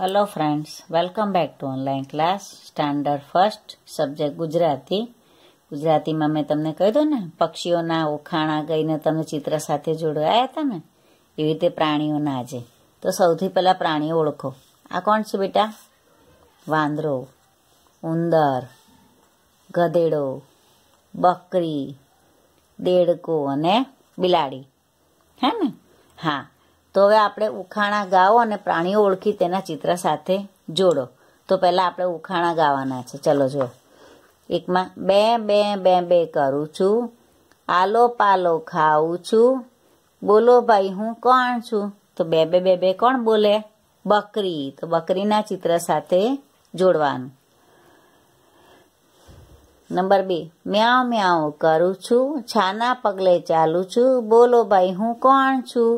hello friends welcome back to online class standard first subject Gujarati ગુજરાતીમાં મેં તમને કહી દઉં ને પક્ષીઓના ઓખાણા ગઈને તમે ચિત્ર સાથે જોડાયા હતા ને એવી રીતે પ્રાણીઓના આજે તો સૌથી પહેલાં પ્રાણીઓ ઓળખો આ કોણ છે બેટા વાંદરો ઉંદર ગધેડો બકરી દેડકો અને બિલાડી હે ને હા તો હવે આપણે ઉખાણા ગાઓ અને પ્રાણીઓ ઓળખી તેના ચિત્ર સાથે જોડો તો પહેલાં આપણે ઉખાણા ગાવાના છે ચલો જો એકમાં બે બે બે બે કરું છું આલો પાલો ખાઉં છું બોલો ભાઈ હું કોણ છું તો બે બે બે બે કોણ બોલે બકરી તો બકરીના ચિત્ર સાથે જોડવાનું નંબર બે મ્યાઉ મ્યાઉ કરું છું છાના પગલે ચાલું છું બોલો ભાઈ હું કોણ છું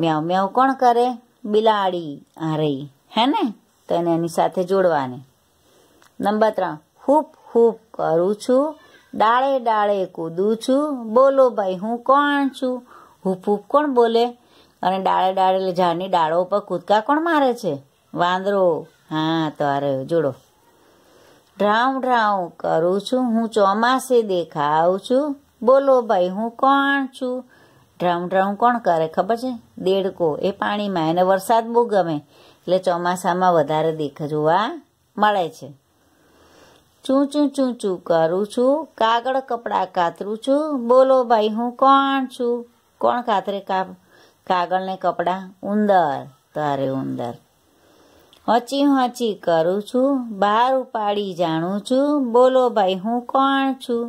મ્યાવ મ્યાવ કોણ કરે બિલાડી આરઈ હે ને તેને એની સાથે જોડવાની નંબર ત્રણ હૂપ હૂપ કરું છું ડાળે ડાળે કૂદું છું બોલો ભાઈ હું કોણ છું હૂપ હૂપ કોણ બોલે અને ડાળે ડાળે ઝાડની ડાળો ઉપર કૂદકા કોણ મારે છે વાંદરો હા તો અરે જોડો ડ્રાઉં ડ્રાઉં કરું છું હું ચોમાસે દેખાઉં છું બોલો ભાઈ હું કોણ છું ડ્રાઉં ડ્રાઉં કોણ કરે ખબર છે દેડકો એ પાણીમાં એને વરસાદ બહુ ગમે એટલે ચોમાસામાં વધારે દેખ જોવા મળે છે ચૂં ચૂં ચૂં ચૂં કરું છું કાગળ કપડાં કાતરું છું બોલો ભાઈ હું કોણ છું કોણ કાતરે કાગળ કાગળને કપડાં ઉંદર તારે ઉંદર હચી હચી કરું છું બહાર ઉપાડી જાણું છું બોલો ભાઈ હું કોણ છું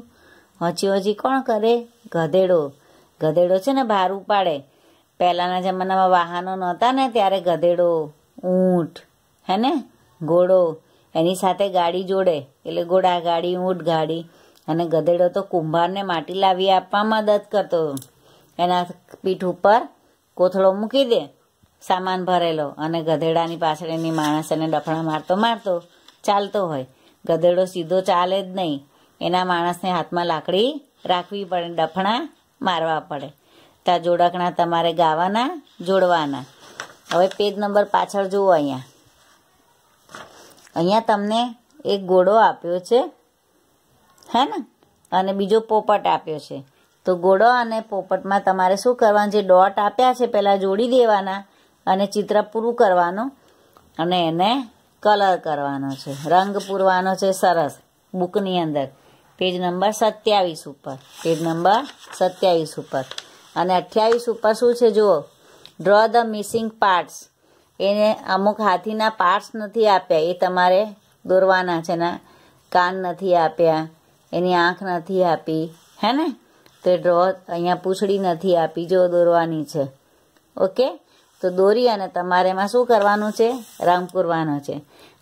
હચી હચી કોણ કરે ગધેડો ગધેડો છે ને બહાર ઉપાડે પહેલાંના જમાનામાં વાહનો નહોતા ને ત્યારે ગધેડો ઊંટ હે ને ઘોડો એની સાથે ગાડી જોડે એટલે ઘોડા ગાડી ઊંટ ગાડી અને ગધેડો તો કુંભારને માટી લાવી આપવામાં મદદ કરતો એના પીઠ ઉપર કોથળો મૂકી દે સામાન ભરેલો અને ગધેડાની પાછળ એની માણસ એને ડફણા મારતો મારતો ચાલતો હોય ગધેડો સીધો ચાલે જ નહીં એના માણસને હાથમાં લાકડી રાખવી પડે ડફણા મારવા પડે ત્યાં જોડકણા તમારે ગાવાના જોડવાના હવે પેજ નંબર પાછળ જુઓ અહીંયા અહીંયા તમને એક ગોળો આપ્યો છે હે ને અને બીજો પોપટ આપ્યો છે તો ગોળો અને પોપટમાં તમારે શું કરવાનું જે ડોટ આપ્યા છે પહેલાં જોડી દેવાના અને ચિત્ર પૂરું કરવાનું અને એને કલર કરવાનો છે રંગ પૂરવાનો છે સરસ બુકની અંદર પેજ નંબર સત્યાવીસ ઉપર પેજ નંબર સત્યાવીસ ઉપર અને અઠ્યાવીસ ઉપર શું છે જુઓ ડ્રો ધ મિસિંગ પાર્ટ્સ એને અમુક હાથીના પાર્ટ્સ નથી આપ્યા એ તમારે દોરવાના છે ને કાન નથી આપ્યા એની આંખ નથી આપી હે ને તે ડ્રો અહીંયા પૂછડી નથી આપી જો દોરવાની છે ઓકે તો દોરી અને તમારે એમાં શું કરવાનું છે રંગ પૂરવાનો છે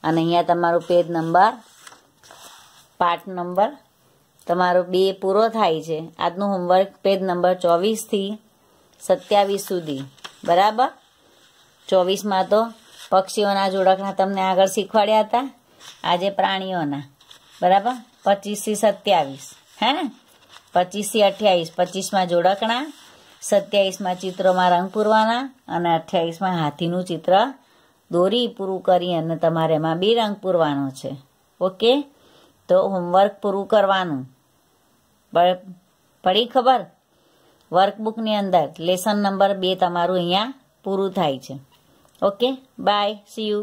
અને અહીંયા તમારો પેજ નંબર પાર્ટ નંબર તમારો બે પૂરો થાય છે આજનું હોમવર્ક પેજ નંબર ચોવીસથી સત્યાવીસ સુધી બરાબર ચોવીસમાં તો પક્ષીઓના જોડકના તમને આગળ શીખવાડ્યા હતા આજે પ્રાણીઓના બરાબર પચીસથી સત્યાવીસ હે ને પચીસથી અઠ્યાવીસ પચીસમાં જોડકણા સત્યાવીસમાં ચિત્રોમાં રંગ પૂરવાના અને અઠ્યાવીસમાં હાથીનું ચિત્ર દોરી પૂરું કરી અને તમારે એમાં બી રંગ પૂરવાનો છે ઓકે તો હોમવર્ક પૂરું કરવાનું પડી ખબર વર્કબુકની અંદર લેસન નંબર બે તમારું અહીંયા પૂરું થાય છે ઓકે બાય સી યુ